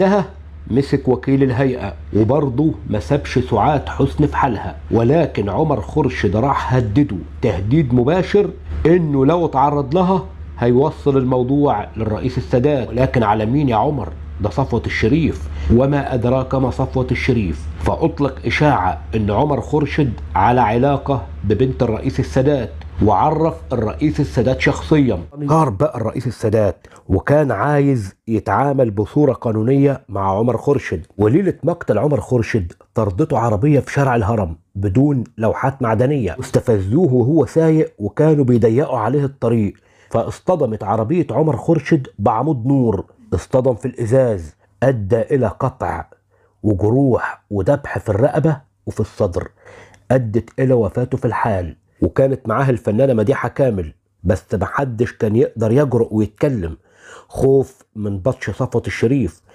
ده مسك وكيل الهيئة وبرضه ما سابش سعاد حسن في حالها ولكن عمر خرشد راح هدده تهديد مباشر انه لو اتعرض لها هيوصل الموضوع للرئيس السادات ولكن على مين يا عمر ده صفوة الشريف وما أدراك ما صفوة الشريف فأطلق إشاعة أن عمر خرشد على علاقة ببنت الرئيس السادات وعرف الرئيس السادات شخصيا قار بقى الرئيس السادات وكان عايز يتعامل بصورة قانونية مع عمر خرشد وليلة مقتل عمر خرشد طردته عربية في شارع الهرم بدون لوحات معدنية واستفزوه وهو سايق وكانوا بيضيقوا عليه الطريق فاصطدمت عربية عمر خرشد بعمود نور اصطدم في الإزاز أدى إلى قطع وجروح وذبح في الرقبة وفي الصدر أدت إلى وفاته في الحال وكانت معاه الفنانة مديحة كامل بس محدش كان يقدر يجرؤ ويتكلم خوف من بطش صفوة الشريف